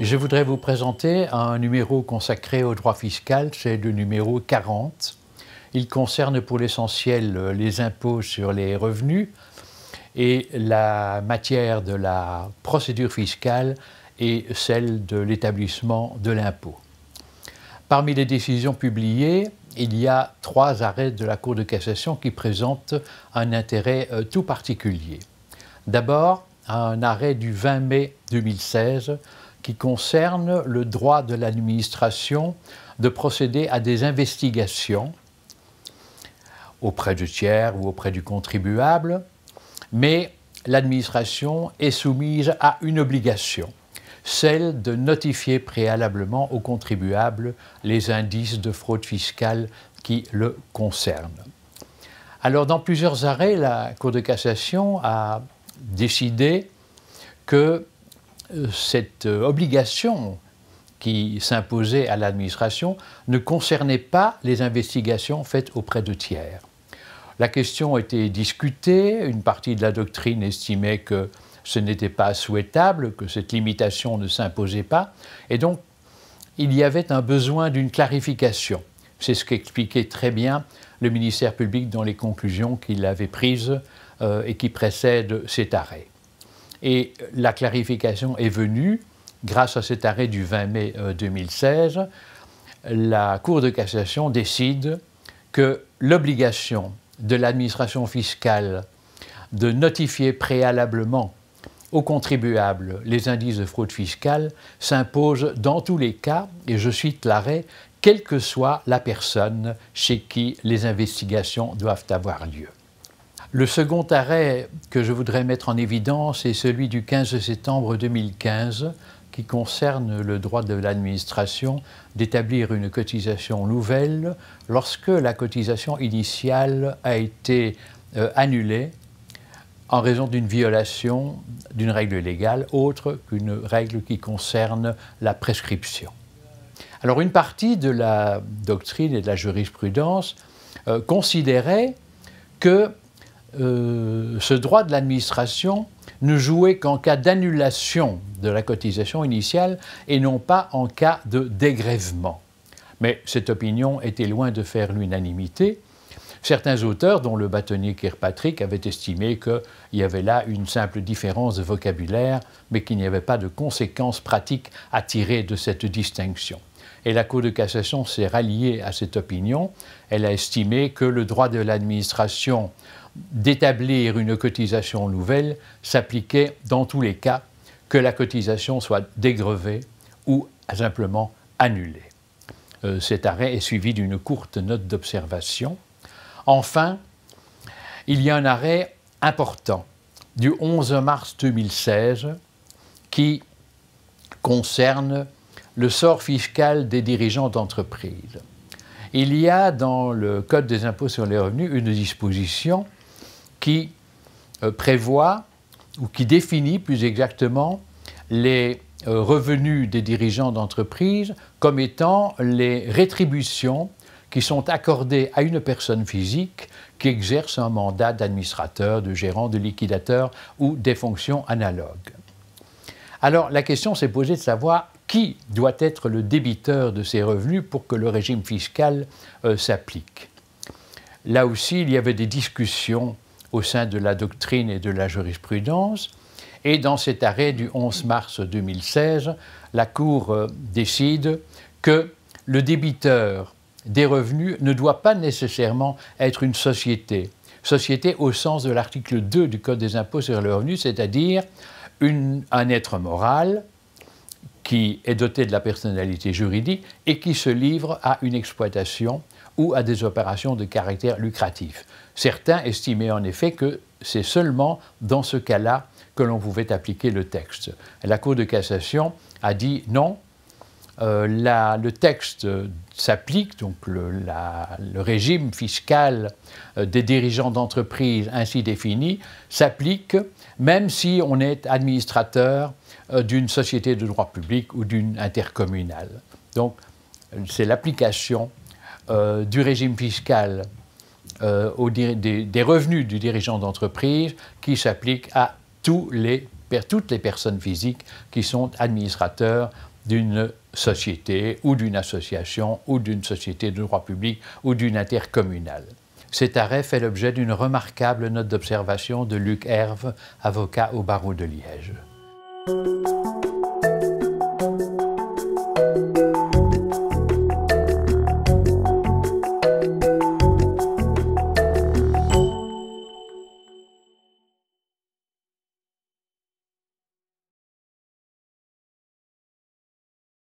Je voudrais vous présenter un numéro consacré au droit fiscal, c'est le numéro 40. Il concerne pour l'essentiel euh, les impôts sur les revenus et la matière de la procédure fiscale et celle de l'établissement de l'impôt. Parmi les décisions publiées, il y a trois arrêts de la Cour de cassation qui présentent un intérêt euh, tout particulier. D'abord, un arrêt du 20 mai 2016 qui concerne le droit de l'administration de procéder à des investigations auprès du tiers ou auprès du contribuable, mais l'administration est soumise à une obligation celle de notifier préalablement aux contribuables les indices de fraude fiscale qui le concernent. Alors, dans plusieurs arrêts, la Cour de cassation a décidé que euh, cette euh, obligation qui s'imposait à l'administration ne concernait pas les investigations faites auprès de tiers. La question été discutée, une partie de la doctrine estimait que ce n'était pas souhaitable, que cette limitation ne s'imposait pas, et donc il y avait un besoin d'une clarification. C'est ce qu'expliquait très bien le ministère public dans les conclusions qu'il avait prises euh, et qui précèdent cet arrêt. Et la clarification est venue grâce à cet arrêt du 20 mai 2016. Euh, la Cour de cassation décide que l'obligation de l'administration fiscale de notifier préalablement aux contribuables, les indices de fraude fiscale s'imposent dans tous les cas, et je cite l'arrêt, quelle que soit la personne chez qui les investigations doivent avoir lieu. Le second arrêt que je voudrais mettre en évidence est celui du 15 septembre 2015 qui concerne le droit de l'administration d'établir une cotisation nouvelle lorsque la cotisation initiale a été euh, annulée en raison d'une violation d'une règle légale autre qu'une règle qui concerne la prescription. Alors une partie de la doctrine et de la jurisprudence euh, considérait que euh, ce droit de l'administration ne jouait qu'en cas d'annulation de la cotisation initiale et non pas en cas de dégrèvement. Mais cette opinion était loin de faire l'unanimité, Certains auteurs, dont le bâtonnier Kirkpatrick, avaient estimé qu'il y avait là une simple différence de vocabulaire, mais qu'il n'y avait pas de conséquences pratiques à tirer de cette distinction. Et la Cour de cassation s'est ralliée à cette opinion. Elle a estimé que le droit de l'administration d'établir une cotisation nouvelle s'appliquait dans tous les cas, que la cotisation soit dégrevée ou simplement annulée. Euh, cet arrêt est suivi d'une courte note d'observation. Enfin, il y a un arrêt important du 11 mars 2016 qui concerne le sort fiscal des dirigeants d'entreprise. Il y a dans le Code des impôts sur les revenus une disposition qui euh, prévoit ou qui définit plus exactement les euh, revenus des dirigeants d'entreprise comme étant les rétributions qui sont accordés à une personne physique qui exerce un mandat d'administrateur, de gérant, de liquidateur ou des fonctions analogues. Alors la question s'est posée de savoir qui doit être le débiteur de ces revenus pour que le régime fiscal euh, s'applique. Là aussi, il y avait des discussions au sein de la doctrine et de la jurisprudence. Et dans cet arrêt du 11 mars 2016, la Cour euh, décide que le débiteur des revenus ne doit pas nécessairement être une société. Société au sens de l'article 2 du Code des impôts sur le revenu, c'est-à-dire un être moral qui est doté de la personnalité juridique et qui se livre à une exploitation ou à des opérations de caractère lucratif. Certains estimaient en effet que c'est seulement dans ce cas-là que l'on pouvait appliquer le texte. La Cour de cassation a dit non, euh, le texte s'applique, donc le, régime fiscal euh, des dirigeants d'entreprise ainsi défini s'applique même si on est administrateur euh, d'une société de droit public ou d'une intercommunale. Donc c'est l'application du régime fiscal des, revenus du dirigeant d'entreprise qui s'applique à toutes les personnes physiques qui sont administrateurs d'une société ou d'une association ou d'une société de droit public ou d'une intercommunale. Cet arrêt fait l'objet d'une remarquable note d'observation de Luc Herve, avocat au barreau de Liège.